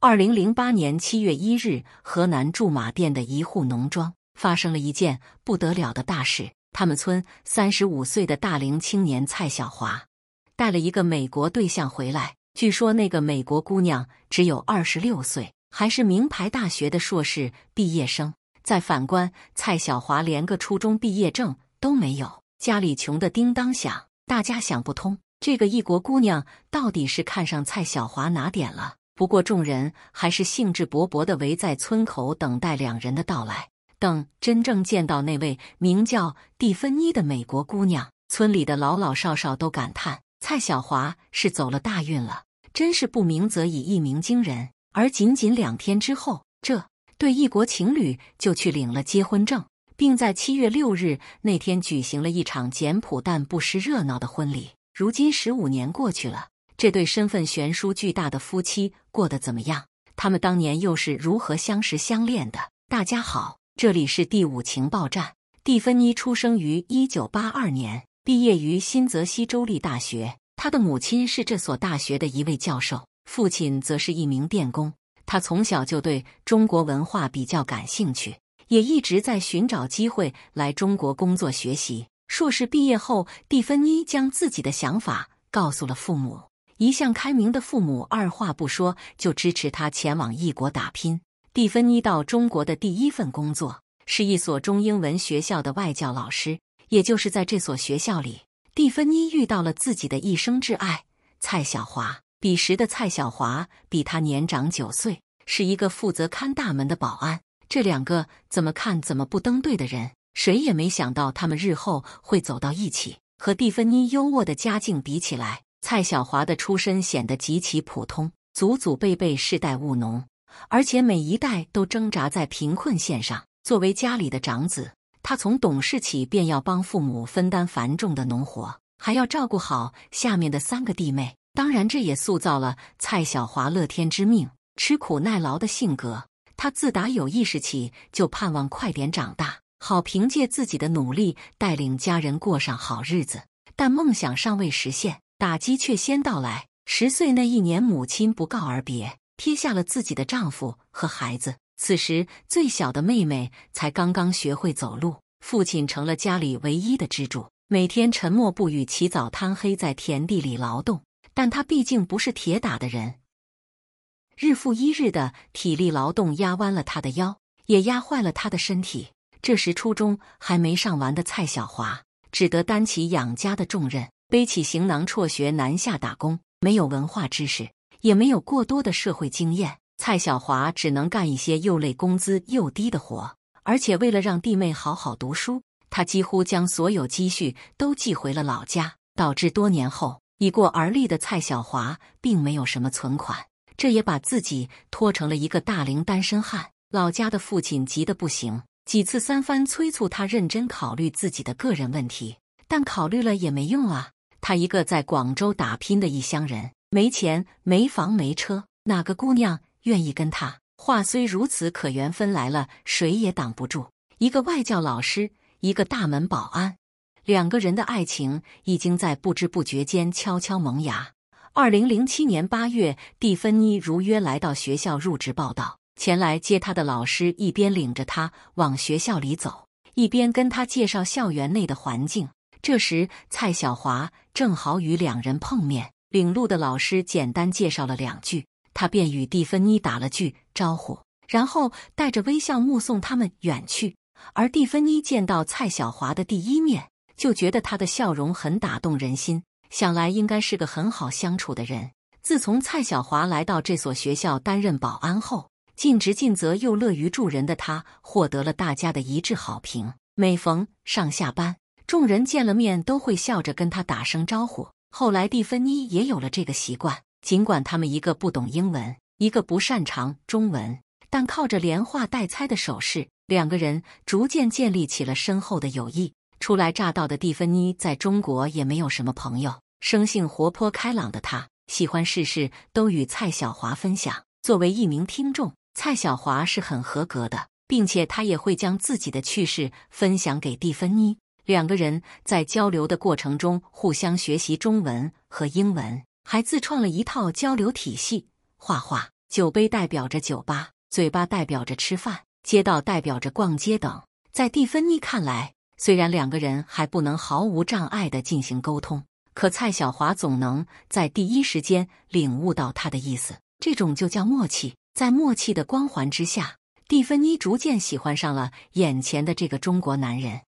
二零零八年七月一日，河南驻马店的一户农庄发生了一件不得了的大事。他们村三十五岁的大龄青年蔡小华带了一个美国对象回来。据说那个美国姑娘只有二十六岁，还是名牌大学的硕士毕业生。再反观蔡小华，连个初中毕业证都没有，家里穷的叮当响。大家想不通，这个异国姑娘到底是看上蔡小华哪点了？不过，众人还是兴致勃勃地围在村口等待两人的到来。等真正见到那位名叫蒂芬妮的美国姑娘，村里的老老少少都感叹：蔡小华是走了大运了，真是不鸣则已，一鸣惊人。而仅仅两天之后，这对异国情侣就去领了结婚证，并在七月六日那天举行了一场简朴但不失热闹的婚礼。如今，十五年过去了。这对身份悬殊巨大的夫妻过得怎么样？他们当年又是如何相识相恋的？大家好，这里是第五情报站。蒂芬妮出生于一九八二年，毕业于新泽西州立大学。她的母亲是这所大学的一位教授，父亲则是一名电工。他从小就对中国文化比较感兴趣，也一直在寻找机会来中国工作学习。硕士毕业后，蒂芬妮将自己的想法告诉了父母。一向开明的父母二话不说就支持他前往异国打拼。蒂芬妮到中国的第一份工作是一所中英文学校的外教老师，也就是在这所学校里，蒂芬妮遇到了自己的一生挚爱蔡小华。彼时的蔡小华比他年长九岁，是一个负责看大门的保安。这两个怎么看怎么不登对的人，谁也没想到他们日后会走到一起。和蒂芬妮优渥的家境比起来，蔡小华的出身显得极其普通，祖祖辈辈世代务农，而且每一代都挣扎在贫困线上。作为家里的长子，他从懂事起便要帮父母分担繁重的农活，还要照顾好下面的三个弟妹。当然，这也塑造了蔡小华乐天知命、吃苦耐劳的性格。他自打有意识起，就盼望快点长大，好凭借自己的努力带领家人过上好日子。但梦想尚未实现。打击却先到来。十岁那一年，母亲不告而别，撇下了自己的丈夫和孩子。此时，最小的妹妹才刚刚学会走路，父亲成了家里唯一的支柱，每天沉默不语，起早贪黑在田地里劳动。但他毕竟不是铁打的人，日复一日的体力劳动压弯了他的腰，也压坏了他的身体。这时，初中还没上完的蔡小华只得担起养家的重任。背起行囊辍学南下打工，没有文化知识，也没有过多的社会经验，蔡小华只能干一些又累工资又低的活。而且为了让弟妹好好读书，他几乎将所有积蓄都寄回了老家，导致多年后已过而立的蔡小华并没有什么存款，这也把自己拖成了一个大龄单身汉。老家的父亲急得不行，几次三番催促他认真考虑自己的个人问题，但考虑了也没用啊。他一个在广州打拼的异乡人，没钱、没房、没车，哪个姑娘愿意跟他？话虽如此，可缘分来了，谁也挡不住。一个外教老师，一个大门保安，两个人的爱情已经在不知不觉间悄悄萌芽。二零零七年八月，蒂芬妮如约来到学校入职报道。前来接她的老师一边领着她往学校里走，一边跟她介绍校园内的环境。这时，蔡小华正好与两人碰面。领路的老师简单介绍了两句，他便与蒂芬妮打了句招呼，然后带着微笑目送他们远去。而蒂芬妮见到蔡小华的第一面，就觉得他的笑容很打动人心，想来应该是个很好相处的人。自从蔡小华来到这所学校担任保安后，尽职尽责又乐于助人的他，获得了大家的一致好评。每逢上下班。众人见了面都会笑着跟他打声招呼。后来蒂芬妮也有了这个习惯。尽管他们一个不懂英文，一个不擅长中文，但靠着连话带猜的手势，两个人逐渐建立起了深厚的友谊。初来乍到的蒂芬妮在中国也没有什么朋友。生性活泼开朗的她，喜欢事事都与蔡小华分享。作为一名听众，蔡小华是很合格的，并且他也会将自己的趣事分享给蒂芬妮。两个人在交流的过程中互相学习中文和英文，还自创了一套交流体系。画画、酒杯代表着酒吧，嘴巴代表着吃饭，街道代表着逛街等。在蒂芬妮看来，虽然两个人还不能毫无障碍的进行沟通，可蔡小华总能在第一时间领悟到他的意思。这种就叫默契。在默契的光环之下，蒂芬妮逐渐喜欢上了眼前的这个中国男人。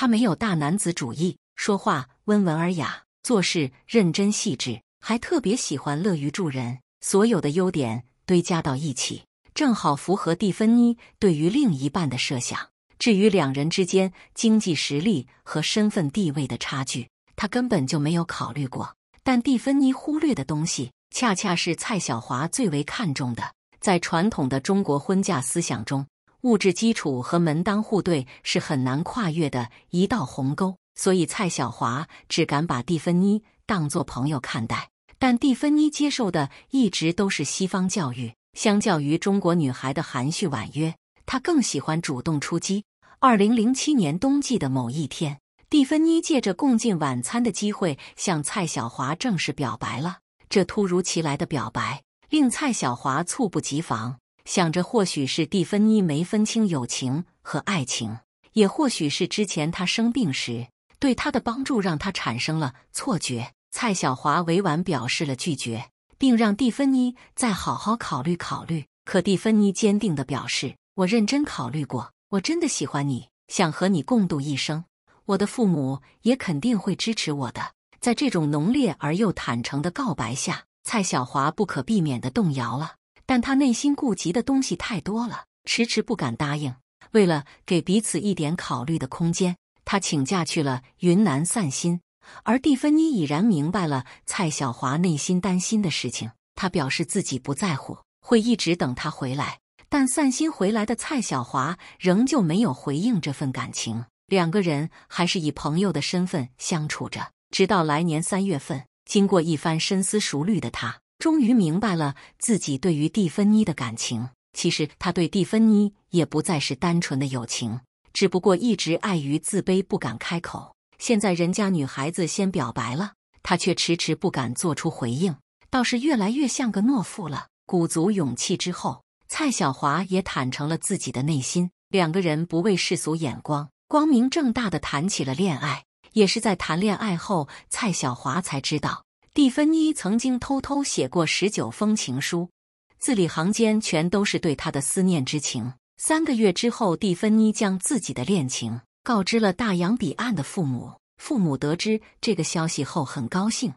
他没有大男子主义，说话温文尔雅，做事认真细致，还特别喜欢乐于助人。所有的优点堆加到一起，正好符合蒂芬妮对于另一半的设想。至于两人之间经济实力和身份地位的差距，他根本就没有考虑过。但蒂芬妮忽略的东西，恰恰是蔡晓华最为看重的。在传统的中国婚嫁思想中。物质基础和门当户对是很难跨越的一道鸿沟，所以蔡小华只敢把蒂芬妮当作朋友看待。但蒂芬妮接受的一直都是西方教育，相较于中国女孩的含蓄婉约，她更喜欢主动出击。二零零七年冬季的某一天，蒂芬妮借着共进晚餐的机会向蔡小华正式表白了。这突如其来的表白令蔡小华猝不及防。想着，或许是蒂芬妮没分清友情和爱情，也或许是之前她生病时对她的帮助让她产生了错觉。蔡小华委婉表示了拒绝，并让蒂芬妮再好好考虑考虑。可蒂芬妮坚定地表示：“我认真考虑过，我真的喜欢你，想和你共度一生，我的父母也肯定会支持我的。”在这种浓烈而又坦诚的告白下，蔡小华不可避免地动摇了。但他内心顾及的东西太多了，迟迟不敢答应。为了给彼此一点考虑的空间，他请假去了云南散心。而蒂芬妮已然明白了蔡小华内心担心的事情，他表示自己不在乎，会一直等他回来。但散心回来的蔡小华仍旧没有回应这份感情，两个人还是以朋友的身份相处着。直到来年三月份，经过一番深思熟虑的他。终于明白了自己对于蒂芬妮的感情，其实他对蒂芬妮也不再是单纯的友情，只不过一直碍于自卑不敢开口。现在人家女孩子先表白了，他却迟迟不敢做出回应，倒是越来越像个懦夫了。鼓足勇气之后，蔡小华也坦诚了自己的内心，两个人不为世俗眼光，光明正大的谈起了恋爱。也是在谈恋爱后，蔡小华才知道。蒂芬妮曾经偷偷写过十九封情书，字里行间全都是对他的思念之情。三个月之后，蒂芬妮将自己的恋情告知了大洋彼岸的父母。父母得知这个消息后很高兴，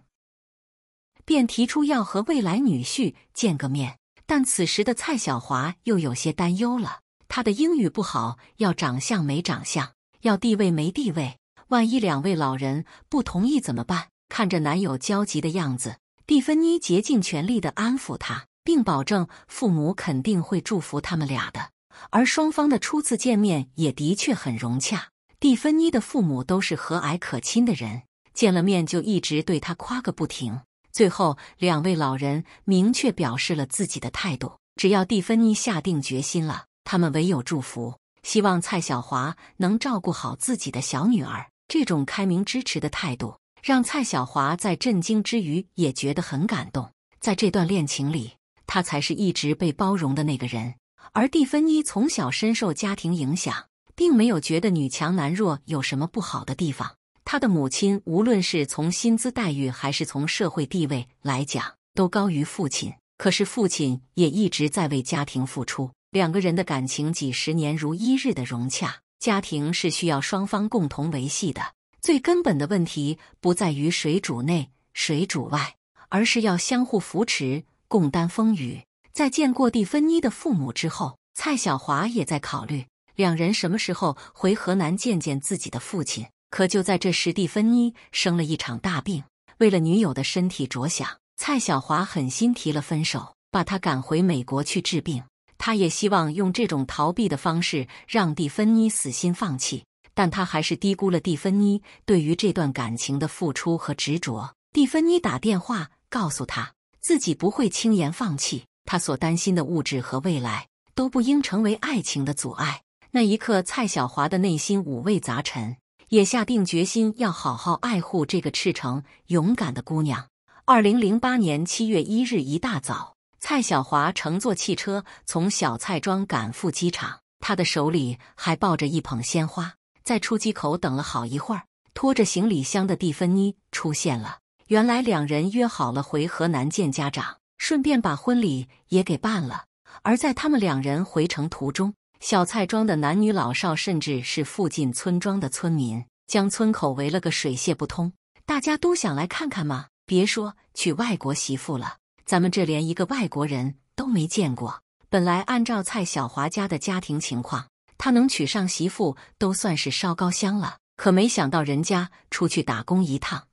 便提出要和未来女婿见个面。但此时的蔡小华又有些担忧了：他的英语不好，要长相没长相，要地位没地位，万一两位老人不同意怎么办？看着男友焦急的样子，蒂芬妮竭尽全力的安抚他，并保证父母肯定会祝福他们俩的。而双方的初次见面也的确很融洽。蒂芬妮的父母都是和蔼可亲的人，见了面就一直对他夸个不停。最后，两位老人明确表示了自己的态度：只要蒂芬妮下定决心了，他们唯有祝福。希望蔡小华能照顾好自己的小女儿。这种开明支持的态度。让蔡小华在震惊之余也觉得很感动。在这段恋情里，他才是一直被包容的那个人。而蒂芬妮从小深受家庭影响，并没有觉得女强男弱有什么不好的地方。她的母亲无论是从薪资待遇还是从社会地位来讲，都高于父亲。可是父亲也一直在为家庭付出。两个人的感情几十年如一日的融洽，家庭是需要双方共同维系的。最根本的问题不在于谁主内谁主外，而是要相互扶持，共担风雨。在见过蒂芬妮的父母之后，蔡小华也在考虑两人什么时候回河南见见自己的父亲。可就在这时，蒂芬妮生了一场大病。为了女友的身体着想，蔡小华狠心提了分手，把她赶回美国去治病。他也希望用这种逃避的方式，让蒂芬妮死心放弃。但他还是低估了蒂芬妮对于这段感情的付出和执着。蒂芬妮打电话告诉他自己不会轻言放弃，他所担心的物质和未来都不应成为爱情的阻碍。那一刻，蔡小华的内心五味杂陈，也下定决心要好好爱护这个赤诚勇敢的姑娘。二零零八年七月一日一大早，蔡小华乘坐汽车从小蔡庄赶赴机场，他的手里还抱着一捧鲜花。在出机口等了好一会儿，拖着行李箱的蒂芬妮出现了。原来两人约好了回河南见家长，顺便把婚礼也给办了。而在他们两人回城途中，小蔡庄的男女老少，甚至是附近村庄的村民，将村口围了个水泄不通。大家都想来看看吗？别说娶外国媳妇了，咱们这连一个外国人都没见过。本来按照蔡小华家的家庭情况。他能娶上媳妇都算是烧高香了，可没想到人家出去打工一趟，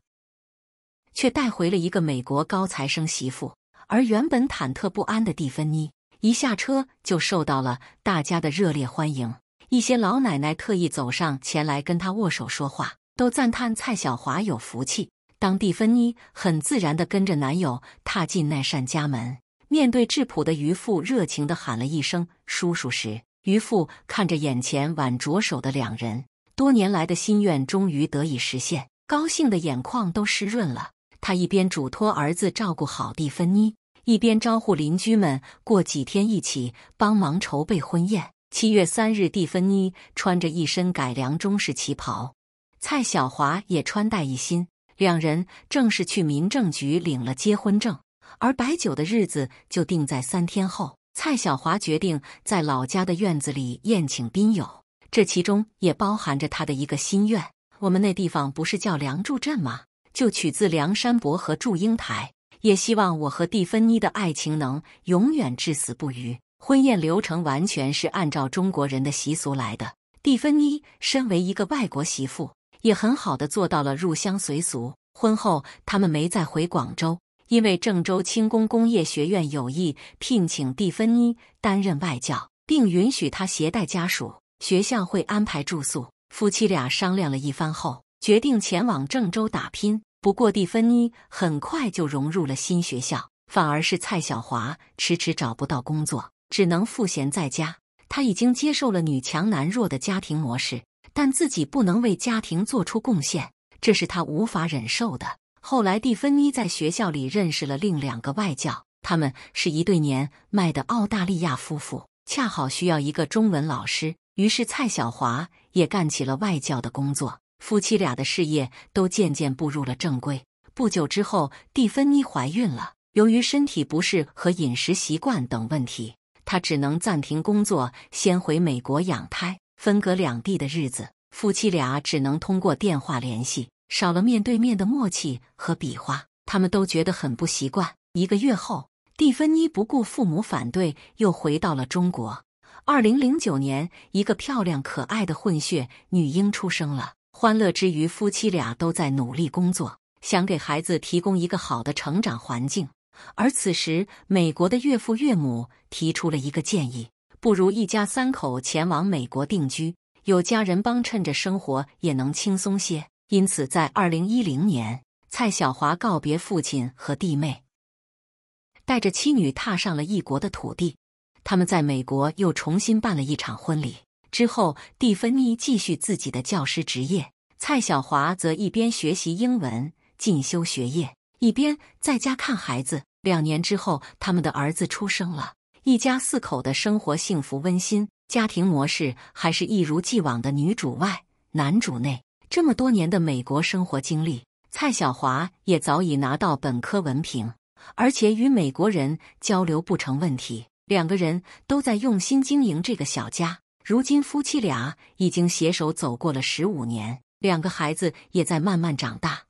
却带回了一个美国高材生媳妇。而原本忐忑不安的蒂芬妮一下车就受到了大家的热烈欢迎，一些老奶奶特意走上前来跟他握手说话，都赞叹蔡小华有福气。当蒂芬妮很自然的跟着男友踏进那扇家门，面对质朴的渔父热情的喊了一声“叔叔”时，渔父看着眼前挽着手的两人，多年来的心愿终于得以实现，高兴的眼眶都湿润了。他一边嘱托儿子照顾好蒂芬妮，一边招呼邻居们过几天一起帮忙筹备婚宴。七月三日，蒂芬妮穿着一身改良中式旗袍，蔡小华也穿戴一新，两人正式去民政局领了结婚证，而摆酒的日子就定在三天后。蔡小华决定在老家的院子里宴请宾友，这其中也包含着他的一个心愿。我们那地方不是叫梁祝镇吗？就取自梁山伯和祝英台。也希望我和蒂芬妮的爱情能永远至死不渝。婚宴流程完全是按照中国人的习俗来的。蒂芬妮身为一个外国媳妇，也很好的做到了入乡随俗。婚后，他们没再回广州。因为郑州轻工工业学院有意聘请蒂芬妮担任外教，并允许他携带家属，学校会安排住宿。夫妻俩商量了一番后，决定前往郑州打拼。不过，蒂芬妮很快就融入了新学校，反而是蔡小华迟迟找不到工作，只能赋闲在家。他已经接受了女强男弱的家庭模式，但自己不能为家庭做出贡献，这是他无法忍受的。后来，蒂芬妮在学校里认识了另两个外教，他们是一对年迈的澳大利亚夫妇，恰好需要一个中文老师。于是，蔡小华也干起了外教的工作。夫妻俩的事业都渐渐步入了正规。不久之后，蒂芬妮怀孕了，由于身体不适和饮食习惯等问题，她只能暂停工作，先回美国养胎。分隔两地的日子，夫妻俩只能通过电话联系。少了面对面的默契和比划，他们都觉得很不习惯。一个月后，蒂芬妮不顾父母反对，又回到了中国。二零零九年，一个漂亮可爱的混血女婴出生了。欢乐之余，夫妻俩都在努力工作，想给孩子提供一个好的成长环境。而此时，美国的岳父岳母提出了一个建议：不如一家三口前往美国定居，有家人帮衬着，生活也能轻松些。因此，在二零一零年，蔡小华告别父亲和弟妹，带着妻女踏上了异国的土地。他们在美国又重新办了一场婚礼。之后，蒂芬妮继续自己的教师职业，蔡小华则一边学习英文进修学业，一边在家看孩子。两年之后，他们的儿子出生了，一家四口的生活幸福温馨。家庭模式还是一如既往的女主外，男主内。这么多年的美国生活经历，蔡晓华也早已拿到本科文凭，而且与美国人交流不成问题。两个人都在用心经营这个小家，如今夫妻俩已经携手走过了十五年，两个孩子也在慢慢长大。